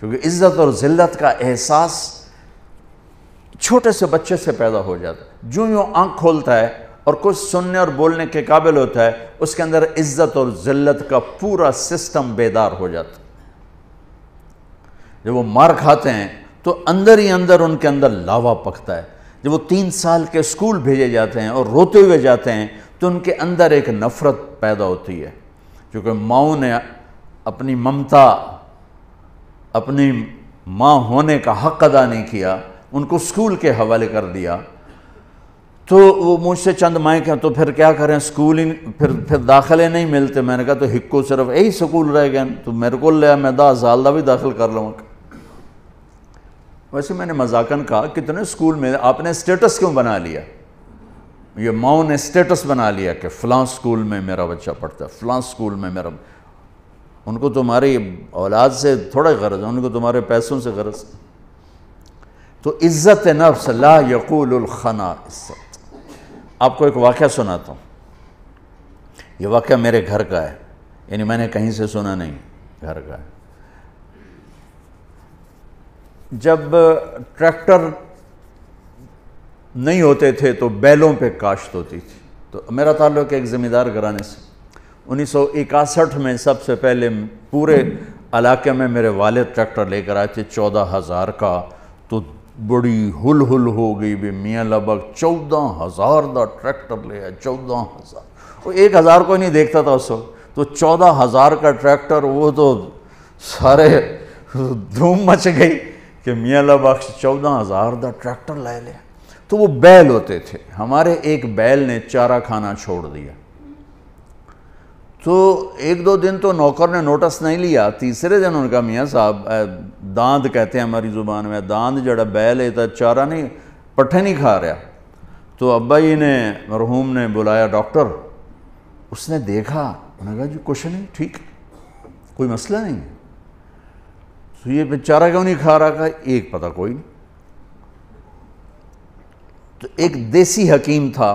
क्योंकि इज़्ज़त और ज़िल्लत का एहसास छोटे से बच्चे से पैदा हो जाता है जो यूँ आँख खोलता है और कुछ सुनने और बोलने के काबिल होता है उसके अंदर इज़्ज़त और ज़िल्लत का पूरा सिस्टम बेदार हो जाता है जब वो मार खाते हैं तो अंदर ही अंदर उनके अंदर लावा पकता है जब वो तीन साल के स्कूल भेजे जाते हैं और रोते हुए जाते हैं तो उनके अंदर एक नफ़रत पैदा होती है क्योंकि माओ ने अपनी ममता अपनी माँ होने का हक अदा नहीं किया उनको स्कूल के हवाले कर दिया तो वो मुझसे चंद माए कहें तो फिर क्या करें स्कूल ही फिर फिर दाखिले नहीं मिलते मैंने कहा तो हिक्को सिर्फ यही स्कूल रह गए तो मेरे को लिया मैं दा जालदा भी दाखिल कर लूँ वैसे मैंने मजाकन कहा कितने स्कूल में आपने स्टेटस क्यों बना लिया ये माओ ने स्टेटस बना लिया कि फलां स्कूल में मेरा बच्चा पढ़ता है फलां स्कूल में मेरा उनको तुम्हारी औलाद से थोड़ा गर्ज है उनको तुम्हारे पैसों से गर्ज है तो इज़्ज़त नफ्स ला यकूलखना इज़्ज़त आपको एक वाक़ सुनाता हूँ ये वाक़ मेरे घर का है यानी मैंने कहीं से सुना नहीं घर का है जब ट्रैक्टर नहीं होते थे तो बैलों पे काश्त होती थी तो मेरा ताल्लुक़ एक ज़मींदार घराने से उन्नीस में सबसे पहले पूरे इलाके में मेरे वाले ट्रैक्टर लेकर आए थे चौदह हज़ार का तो बड़ी हुल हुल हो गई भी मियाँ लगभग चौदह हज़ार का ट्रैक्टर ले आया चौदह हज़ार वो एक हज़ार को नहीं देखता था उस वक्त तो चौदह हज़ार का ट्रैक्टर वो तो सारे धूम मच गई कि मियाँ लबक चौदह हज़ार का ट्रैक्टर ले लिया तो वो बैल होते थे हमारे एक बैल ने चारा खाना छोड़ दिया तो एक दो दिन तो नौकर ने नोटिस नहीं लिया तीसरे दिन उनका मियाँ साहब दांत कहते हैं हमारी ज़ुबान में दांत जड़ा बैल है तो चारा नहीं पट्ठे नहीं खा रहा तो अब्बा जी ने मरहूम ने बुलाया डॉक्टर उसने देखा उन्होंने कहा जी कुछ नहीं ठीक कोई मसला नहीं है तो ये चारा क्यों नहीं खा रहा का एक पता कोई नहीं तो एक देसी हकीम था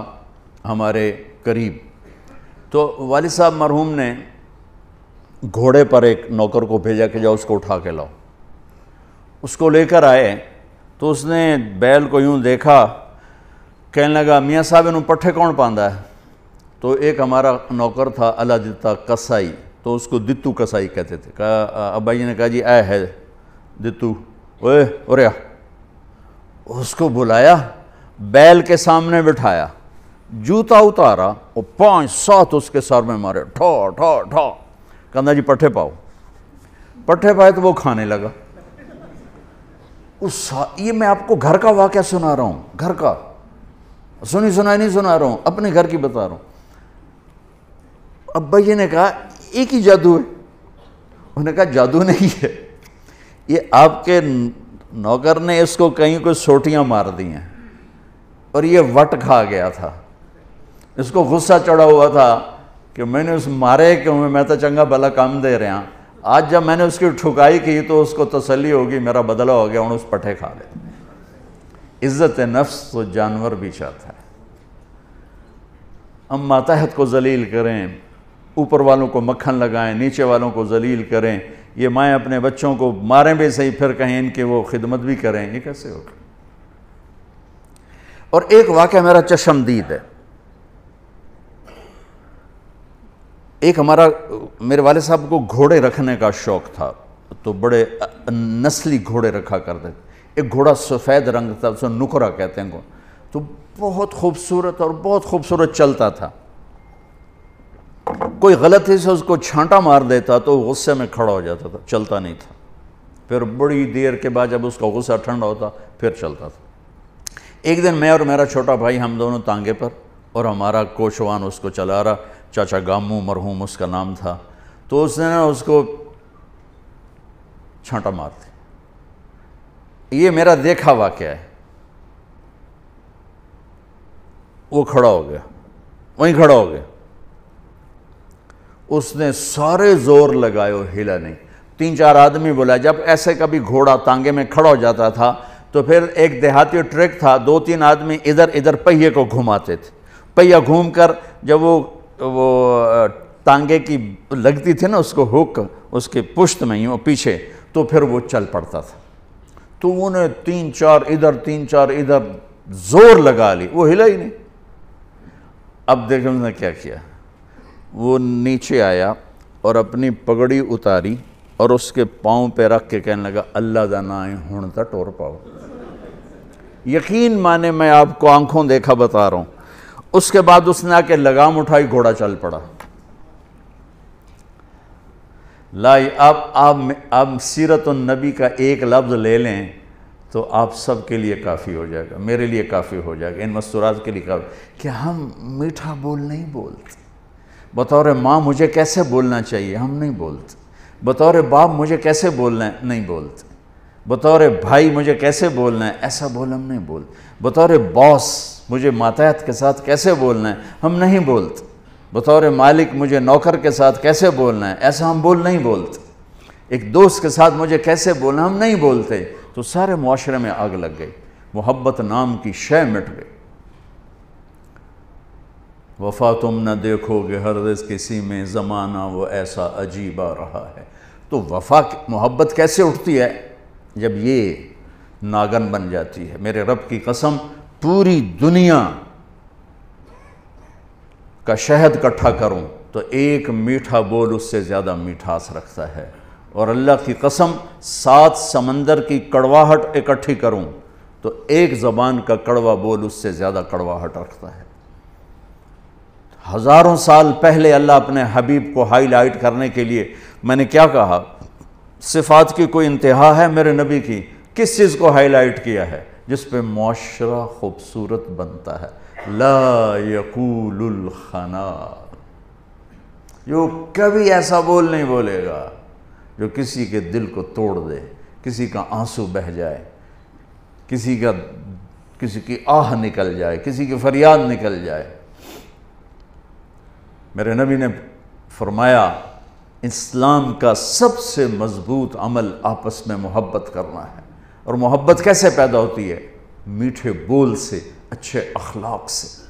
हमारे करीब तो वाली साहब मरहूम ने घोड़े पर एक नौकर को भेजा कि जाओ उसको उठा के लाओ उसको लेकर आए तो उसने बैल को यूँ देखा कहने लगा मियाँ साहब इन पट्ठे कौन पांदा है तो एक हमारा नौकर था अलादिता कसाई तो उसको दित्तू कसाई कहते थे कहा जी ने कहा जी ऐ है दित्तू ओए ओरिया उसको बुलाया बैल के सामने बिठाया जूता उतारा वो पांच सात उसके सर में मारे ठो ठो ठो कहना जी पट्ठे पाओ पट्ठे पाए तो वो खाने लगा उस ये मैं आपको घर का वाक्य सुना रहा हूं घर का सुनी सुनाई नहीं सुना रहा हूं अपने घर की बता रहा हूं अब्बा जी ने कहा एक ही जादू है उन्होंने कहा जादू नहीं है ये आपके नौकर ने इसको कहीं कोई सोटियां मार दी हैं और ये वट खा गया था इसको गुस्सा चढ़ा हुआ था कि मैंने उस मारे क्यों मैं तो चंगा भला काम दे रहा आज जब मैंने उसकी ठुकाई की तो उसको तसली होगी मेरा बदला हो गया और उस पटे खा ले इज्जत नफ्स तो जानवर भी चाहता है हम माताहत को जलील करें ऊपर वालों को मक्खन लगाएं नीचे वालों को जलील करें ये माएँ अपने बच्चों को मारें भी सही फिर कहें इनकी वो खिदमत भी करें ये कैसे होगा और एक वाक़ मेरा चश्मदीद है एक हमारा मेरे वाले साहब को घोड़े रखने का शौक़ था तो बड़े नस्ली घोड़े रखा करते थे एक घोड़ा सफ़ेद रंग था उसको नुकरा कहते हैं तो बहुत खूबसूरत और बहुत खूबसूरत चलता था कोई गलती से उसको छांटा मार देता तो गुस्से में खड़ा हो जाता था चलता नहीं था फिर बड़ी देर के बाद जब उसका गुस्सा ठंडा होता फिर चलता था एक दिन मैं और मेरा छोटा भाई हम दोनों तांगे पर और हमारा कोशवान उसको चला रहा चाचा गामू मरहूम उसका नाम था तो उसने ना उसको छांटा मार दिया ये मेरा देखा वाक़ है वो खड़ा हो गया वहीं खड़ा हो गया उसने सारे ज़ोर लगाए और हिला नहीं तीन चार आदमी बोला जब ऐसे कभी घोड़ा तांगे में खड़ा हो जाता था तो फिर एक देहाती ट्रैक था दो तीन आदमी इधर इधर पहिए को घुमाते थे पहिया घूमकर जब वो वो टांगे की लगती थी ना उसको हुक उसके पुश्त में यूँ पीछे तो फिर वो चल पड़ता था तो उन्हें तीन चार इधर तीन चार इधर जोर लगा ली वो हिला ही नहीं अब देखो उसने क्या किया वो नीचे आया और अपनी पगड़ी उतारी और उसके पाँव पे रख के कहने लगा अल्लाह दा ना हूँ तो टोर पाओ यकीन माने मैं आपको आंखों देखा बता रहा हूँ उसके बाद उसने आके लगाम उठाई घोड़ा चल पड़ा लाई अब अब अब सीरत नबी का एक लफ्ज़ ले लें तो आप सब के लिए काफ़ी हो जाएगा मेरे लिए काफ़ी हो जाएगा इन मस्तूरात के लिए काफ़ी कि हम मीठा बोल नहीं बोलते बतौर माँ मुझे कैसे बोलना चाहिए हम नहीं बोलते बतौर बाप मुझे कैसे बोलना है नहीं बोलते बतौर भाई मुझे कैसे बोलना है ऐसा बोल हम नहीं बोलते बतौर बॉस मुझे मातहत के साथ कैसे बोलना है हम नहीं बोलते बतौर मालिक मुझे नौकर के साथ कैसे बोलना है ऐसा हम बोल नहीं बोलते एक दोस्त के साथ मुझे कैसे बोलना हम नहीं बोलते तो सारे माशरे में आग लग गई मोहब्बत नाम की शय मिट गई वफा तुम न देखोगे हर किसी में ज़माना वो ऐसा अजीबा रहा है तो वफा मोहब्बत कैसे उठती है जब ये नागन बन जाती है मेरे रब की कसम पूरी दुनिया का शहद इकट्ठा करूं तो एक मीठा बोल उससे ज़्यादा मिठास रखता है और अल्लाह की कसम सात समंदर की कड़वाहट इकट्ठी करूं तो एक ज़बान का कड़वा बोल उससे ज़्यादा कड़वाहट रखता है हज़ारों साल पहले अल्लाह अपने हबीब को हाईलाइट करने के लिए मैंने क्या कहा सिफात की कोई इंतहा है मेरे नबी की किस चीज़ को हाईलाइट किया है जिस पे मुआरा खूबसूरत बनता है ला ख़ना जो कभी ऐसा बोल नहीं बोलेगा जो किसी के दिल को तोड़ दे किसी का आंसू बह जाए किसी का किसी की आह निकल जाए किसी की फरियाद निकल जाए मेरे नबी ने फरमाया इस्लाम का सबसे मज़बूत अमल आपस में मोहब्बत करना है और मोहब्बत कैसे पैदा होती है मीठे बोल से अच्छे अखलाक से